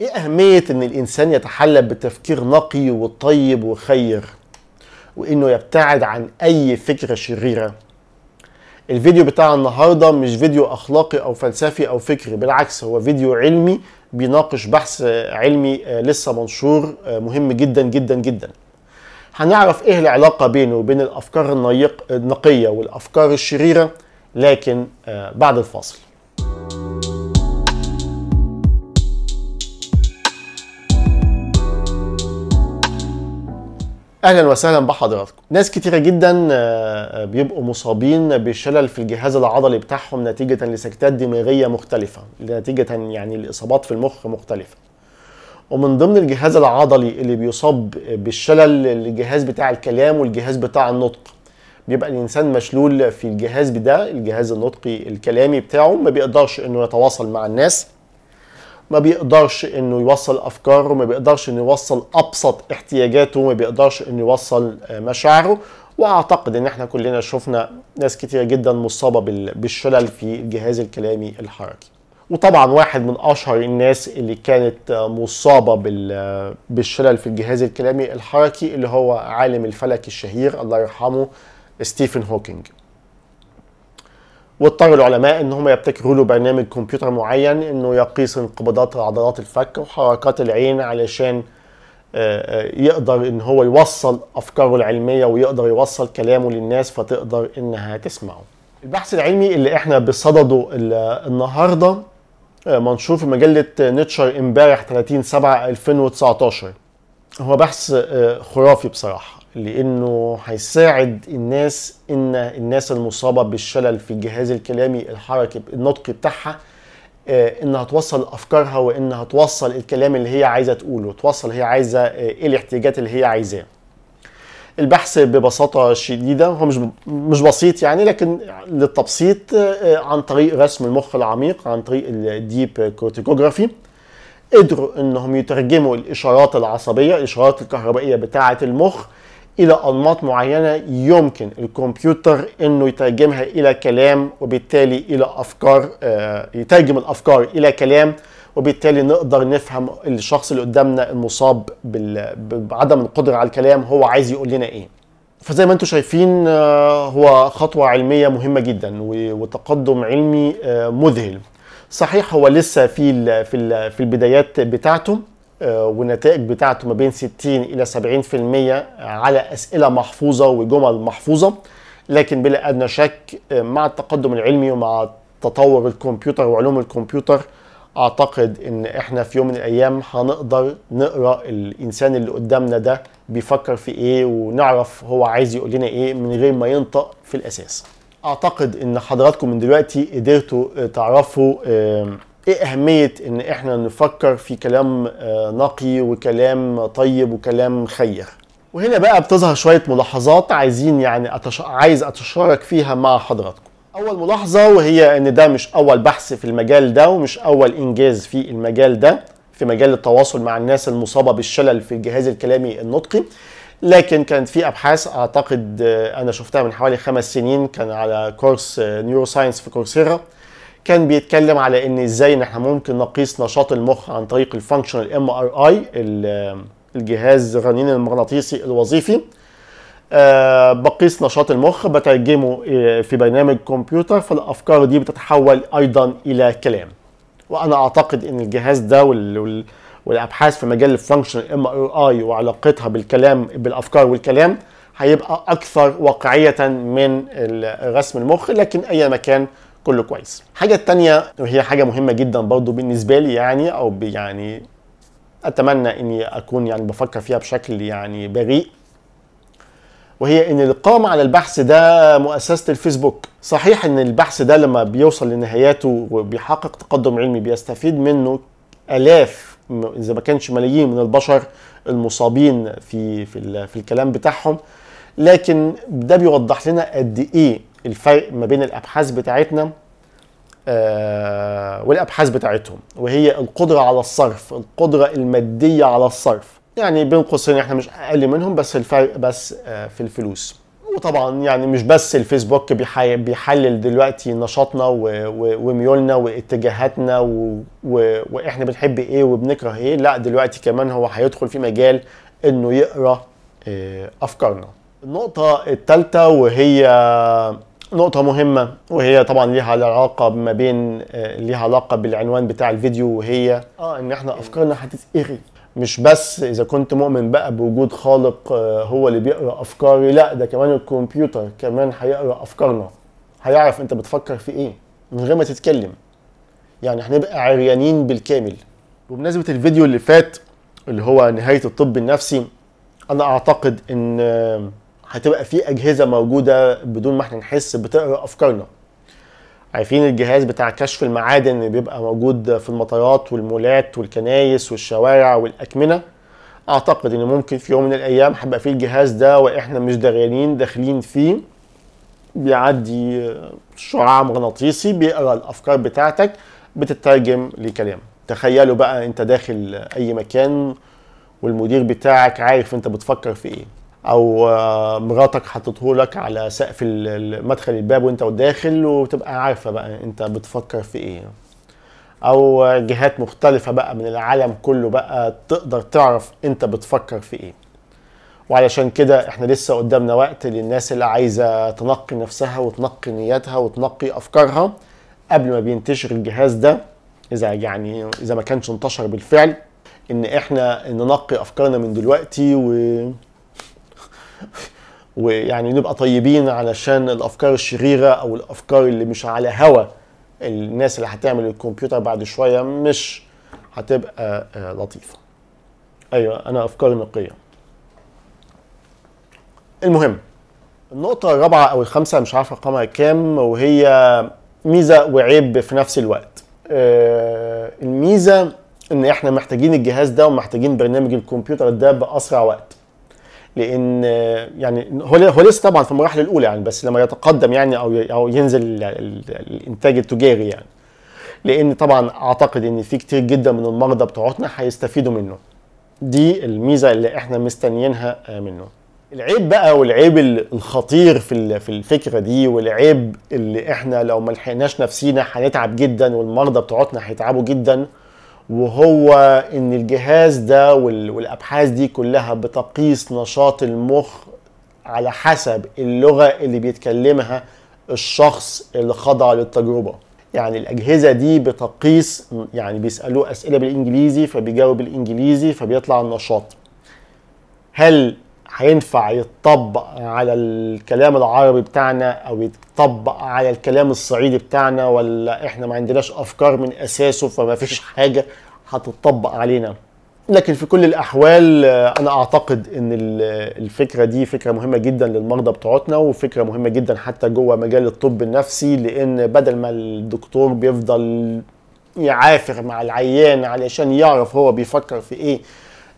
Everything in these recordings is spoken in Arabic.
ايه اهمية ان الانسان يتحلى بالتفكير نقي وطيب وخير وانه يبتعد عن اي فكرة شريرة الفيديو بتاع النهاردة مش فيديو اخلاقي او فلسفي او فكري بالعكس هو فيديو علمي بيناقش بحث علمي آه، لسه منشور آه، مهم جدا جدا جدا هنعرف ايه العلاقة بينه وبين الافكار النقية والافكار الشريرة لكن آه، بعد الفاصل اهلا وسهلا بحضراتكم ناس كتيره جدا آه، آه، بيبقوا مصابين بشلل في الجهاز العضلي بتاعهم نتيجه لسكتات دماغيه مختلفه نتيجه يعني الاصابات في المخ مختلفه ومن ضمن الجهاز العضلي اللي بيصاب بالشلل الجهاز بتاع الكلام والجهاز بتاع النطق بيبقى الانسان مشلول في الجهاز ده الجهاز النطقي الكلامي بتاعه ما بيقدرش انه يتواصل مع الناس ما بيقدرش انه يوصل افكاره ما بيقدرش انه يوصل ابسط احتياجاته ما بيقدرش انه يوصل آه، مشاعره واعتقد ان احنا كلنا شفنا ناس كتير جدا مصابه بالشلل في الجهاز الكلامي الحركي وطبعا واحد من اشهر الناس اللي كانت آه، مصابه آه، بالشلل في الجهاز الكلامي الحركي اللي هو عالم الفلك الشهير الله يرحمه ستيفن هوكينج واضطر العلماء ان هم يبتكروا له برنامج كمبيوتر معين انه يقيس انقباضات عضلات الفك وحركات العين علشان آه، آه، يقدر ان هو يوصل افكاره العلميه ويقدر يوصل كلامه للناس فتقدر انها تسمعه. البحث العلمي اللي احنا بصدده النهارده آه، منشور في مجله نيتشر امبارح 30 7 2019 هو بحث خرافي بصراحه لانه هيساعد الناس ان الناس المصابه بالشلل في الجهاز الكلامي الحركي النطقي بتاعها آه، انها توصل افكارها وانها توصل الكلام اللي هي عايزه تقوله توصل هي عايزه آه، ايه الاحتياجات اللي هي عايزاه البحث ببساطة شديدة هو مش مش بسيط يعني لكن للتبسيط آه، عن طريق رسم المخ العميق عن طريق الديب كورتيكوجرافي قدروا انهم يترجموا الاشارات العصبية الاشارات الكهربائية بتاعة المخ الى انماط معينه يمكن الكمبيوتر انه يترجمها الى كلام وبالتالي الى افكار آه، يترجم الافكار الى كلام وبالتالي نقدر نفهم الشخص اللي قدامنا المصاب بعدم القدره على الكلام هو عايز يقول لنا ايه فزي ما انتم شايفين آه، هو خطوه علميه مهمه جدا وتقدم علمي آه، مذهل صحيح هو لسه في في البدايات بتاعته آه، والنتائج بتاعته ما بين 60 الى 70% على اسئله محفوظه وجمل محفوظه لكن بلا ادنى شك آه، مع التقدم العلمي ومع تطور الكمبيوتر وعلوم الكمبيوتر اعتقد ان احنا في يوم من الايام هنقدر نقرا الانسان اللي قدامنا ده بيفكر في ايه ونعرف هو عايز يقول لنا ايه من غير ما ينطق في الاساس اعتقد ان حضراتكم من دلوقتي قدرتوا آه، تعرفوا ايه اهميه ان احنا نفكر في كلام آه، نقي وكلام طيب وكلام خير وهنا بقى بتظهر شويه ملاحظات عايزين يعني أتش... عايز اتشارك فيها مع حضراتكم اول ملاحظه وهي ان ده مش اول بحث في المجال ده ومش اول انجاز في المجال ده في مجال التواصل مع الناس المصابه بالشلل في الجهاز الكلامي النطقي لكن كانت في ابحاث اعتقد آه، انا شفتها من حوالي خمس سنين كان على كورس نيوروساينس آه، في كورسيرا كان بيتكلم على ان ازاي ان احنا ممكن نقيس نشاط المخ عن طريق الفانكشنال ام ار اي الجهاز الرنين المغناطيسي الوظيفي أه بقيس نشاط المخ بترجمه آه، في برنامج كمبيوتر فالافكار دي بتتحول ايضا الى كلام وانا اعتقد ان الجهاز ده وال والابحاث في مجال الفانكشنال ام ار اي وعلاقتها بالكلام بالافكار والكلام هيبقى اكثر واقعيه من رسم المخ لكن اي مكان كله كويس الحاجه التانية وهي حاجه مهمه جدا برضو بالنسبه لي يعني او يعني اتمنى اني اكون يعني بفكر فيها بشكل يعني بريء وهي ان القام على البحث ده مؤسسه الفيسبوك صحيح ان البحث ده لما بيوصل لنهاياته وبيحقق تقدم علمي بيستفيد منه الاف اذا ما كانش ملايين من البشر المصابين في في, في الكلام بتاعهم لكن ده بيوضح لنا قد ايه الفرق ما بين الابحاث بتاعتنا آه، والابحاث بتاعتهم وهي القدره على الصرف القدره الماديه على الصرف يعني بين قوسين احنا مش اقل منهم بس الفرق بس آه، في الفلوس وطبعا يعني مش بس الفيسبوك بيحلل دلوقتي نشاطنا وميولنا واتجاهاتنا واحنا بنحب ايه وبنكره ايه لا دلوقتي كمان هو هيدخل في مجال انه يقرا آه، افكارنا النقطة الثالثة وهي نقطة مهمة وهي طبعا ليها علاقة ما بين آه، ليها علاقة بالعنوان بتاع الفيديو وهي اه ان احنا إيه. افكارنا هتتقري مش بس اذا كنت مؤمن بقى بوجود خالق آه، هو اللي بيقرا افكاري لا ده كمان الكمبيوتر كمان هيقرا افكارنا هيعرف انت بتفكر في ايه من غير ما تتكلم يعني هنبقى عريانين بالكامل وبمناسبة الفيديو اللي فات اللي هو نهاية الطب النفسي انا اعتقد ان هتبقى في اجهزه موجوده بدون ما احنا نحس بتقرا افكارنا عارفين الجهاز بتاع كشف المعادن اللي بيبقى موجود في المطارات والمولات والكنايس والشوارع والاكمنه اعتقد ان ممكن في يوم من الايام هيبقى في الجهاز ده واحنا مش دغيانين داخلين فيه بيعدي شعاع مغناطيسي بيقرا الافكار بتاعتك بتترجم لكلام تخيلوا بقى انت داخل اي مكان والمدير بتاعك عارف انت بتفكر في ايه او آه، مراتك حطته لك على سقف مدخل الباب وانت داخل وتبقى عارفه بقى انت بتفكر في ايه او آه، جهات مختلفه بقى من العالم كله بقى تقدر تعرف انت بتفكر في ايه وعلشان كده احنا لسه قدامنا وقت للناس اللي عايزه تنقي نفسها وتنقي نياتها وتنقي افكارها قبل ما بينتشر الجهاز ده اذا يعني اذا ما كانش انتشر بالفعل ان احنا ننقي افكارنا من دلوقتي و ويعني نبقى طيبين علشان الافكار الشريره او الافكار اللي مش على هوا الناس اللي هتعمل الكمبيوتر بعد شويه مش هتبقى آه، لطيفه ايوه انا افكار نقيه المهم النقطة الرابعة أو الخامسة مش عارف رقمها كام وهي ميزة وعيب في نفس الوقت. آه، الميزة إن إحنا محتاجين الجهاز ده ومحتاجين برنامج الكمبيوتر ده بأسرع وقت. لان يعني هو لسه طبعا في المراحل الاولى يعني بس لما يتقدم يعني او او ينزل الانتاج التجاري يعني لان طبعا اعتقد ان في كتير جدا من المرضى بتوعتنا هيستفيدوا منه دي الميزه اللي احنا مستنيينها آه، منه العيب بقى والعيب الخطير في في الفكره دي والعيب اللي احنا لو ما لحقناش نفسينا هنتعب جدا والمرضى بتوعتنا هيتعبوا جدا وهو ان الجهاز ده والابحاث دي كلها بتقيس نشاط المخ على حسب اللغه اللي بيتكلمها الشخص اللي خضع للتجربه يعني الاجهزه دي بتقيس يعني بيسالوه اسئله بالانجليزي فبيجاوب بالانجليزي فبيطلع النشاط هل هينفع يتطبق على الكلام العربي بتاعنا او يتطبق على الكلام الصعيدي بتاعنا ولا احنا ما عندناش افكار من اساسه فما فيش حاجه هتطبق علينا لكن في كل الاحوال انا اعتقد ان الفكره دي فكره مهمه جدا للمرضى بتوعتنا وفكره مهمه جدا حتى جوه مجال الطب النفسي لان بدل ما الدكتور بيفضل يعافر مع العيان علشان يعرف هو بيفكر في ايه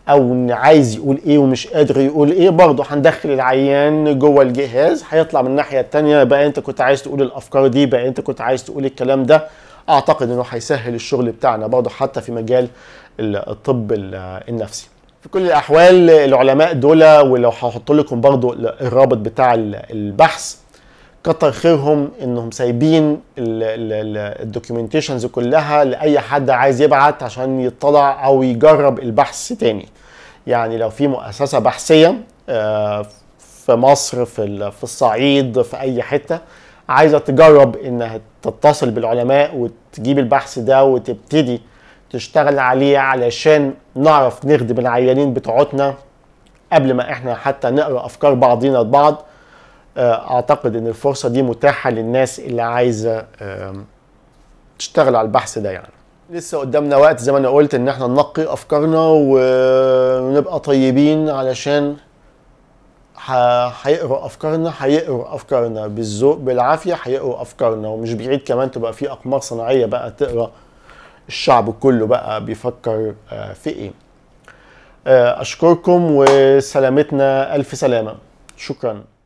او ان عايز يقول ايه ومش قادر يقول ايه برضه هندخل العيان جوه الجهاز هيطلع من الناحيه الثانيه بقى انت كنت عايز تقول الافكار دي بقى انت كنت عايز تقول الكلام ده اعتقد انه هيسهل الشغل بتاعنا برضه حتى في مجال الطب النفسي في كل الاحوال العلماء دول ولو هحط لكم برضه الرابط بتاع البحث كتر خيرهم انهم سايبين الدوكيومنتيشنز كلها لاي حد عايز يبعت عشان يطلع او يجرب البحث تاني يعني لو في مؤسسه بحثيه آه، في مصر في في الصعيد في اي حته عايزه تجرب انها تتصل بالعلماء وتجيب البحث ده وتبتدي تشتغل عليه علشان نعرف نخدم العيانين بتوعتنا قبل ما احنا حتى نقرا افكار بعضينا البعض آه، اعتقد ان الفرصه دي متاحه للناس اللي عايزه تشتغل على البحث ده يعني لسه قدامنا وقت زي ما انا قلت ان احنا ننقي افكارنا ونبقى طيبين علشان هيقروا افكارنا هيقروا افكارنا بالذوق بالعافيه هيقروا افكارنا ومش بعيد كمان تبقى في اقمار صناعيه بقى تقرا الشعب كله بقى بيفكر آه، في ايه آه، اشكركم وسلامتنا الف سلامه شكرا